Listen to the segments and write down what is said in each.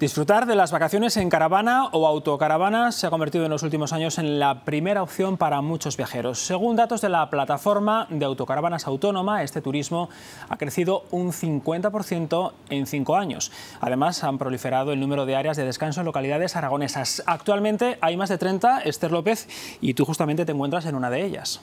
Disfrutar de las vacaciones en caravana o autocaravana se ha convertido en los últimos años en la primera opción para muchos viajeros. Según datos de la plataforma de autocaravanas autónoma, este turismo ha crecido un 50% en cinco años. Además, han proliferado el número de áreas de descanso en localidades aragonesas. Actualmente hay más de 30, Esther López, y tú justamente te encuentras en una de ellas.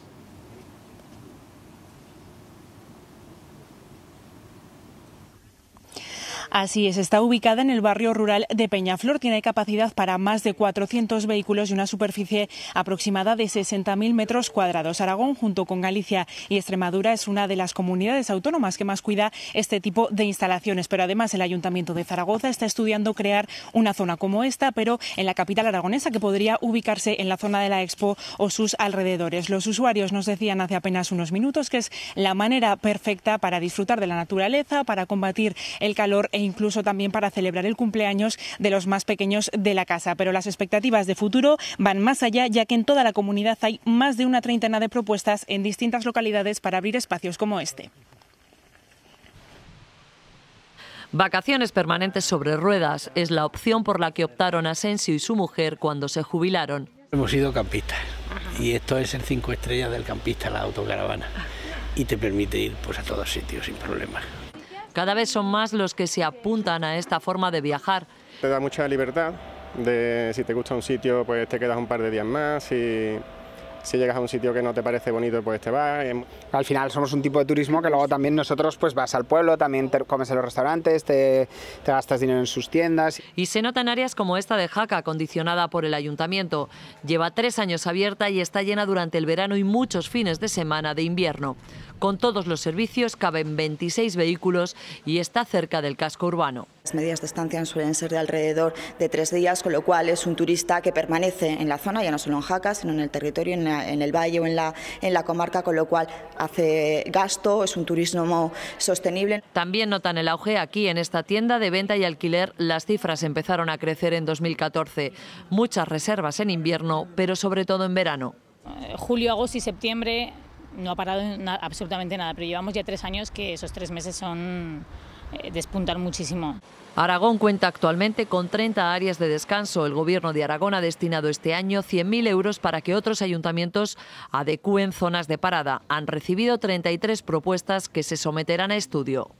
Así es, está ubicada en el barrio rural de Peñaflor, tiene capacidad para más de 400 vehículos y una superficie aproximada de 60.000 metros cuadrados. Aragón, junto con Galicia y Extremadura, es una de las comunidades autónomas que más cuida este tipo de instalaciones, pero además el Ayuntamiento de Zaragoza está estudiando crear una zona como esta, pero en la capital aragonesa, que podría ubicarse en la zona de la Expo o sus alrededores. Los usuarios nos decían hace apenas unos minutos que es la manera perfecta para disfrutar de la naturaleza, para combatir el calor e incluso también para celebrar el cumpleaños de los más pequeños de la casa. Pero las expectativas de futuro van más allá, ya que en toda la comunidad hay más de una treintena de propuestas en distintas localidades para abrir espacios como este. Vacaciones permanentes sobre ruedas es la opción por la que optaron Asensio y su mujer cuando se jubilaron. Hemos sido campistas y esto es el cinco estrellas del campista, la autocaravana, y te permite ir pues, a todos sitios sin problemas. Cada vez son más los que se apuntan a esta forma de viajar. Te da mucha libertad de si te gusta un sitio, pues te quedas un par de días más y si llegas a un sitio que no te parece bonito, pues te vas. Em, al final somos un tipo de turismo que luego también nosotros pues vas al pueblo, también te comes en los restaurantes, te, gastas dinero en sus tiendas. Y se notan áreas como esta de Jaca, condicionada por el ayuntamiento. Lleva tres años abierta y está llena durante el verano y muchos fines de semana de invierno. Con todos los servicios caben 26 vehículos y está cerca del casco urbano. Las medidas de estancia suelen ser de alrededor de tres días, con lo cual es un turista que permanece en la zona, ya no solo en Jaca, sino en el territorio, en en el valle o en la, en la comarca, con lo cual hace gasto, es un turismo sostenible. También notan el auge aquí en esta tienda de venta y alquiler. Las cifras empezaron a crecer en 2014. Muchas reservas en invierno, pero sobre todo en verano. Eh, julio, agosto y septiembre no ha parado absolutamente nada, pero llevamos ya tres años que esos tres meses son eh, despuntar muchísimo. Aragón cuenta actualmente con 30 áreas de descanso. El Gobierno de Aragón ha destinado este año 100.000 euros para que otros ayuntamientos adecúen zonas de parada. Han recibido 33 propuestas que se someterán a estudio.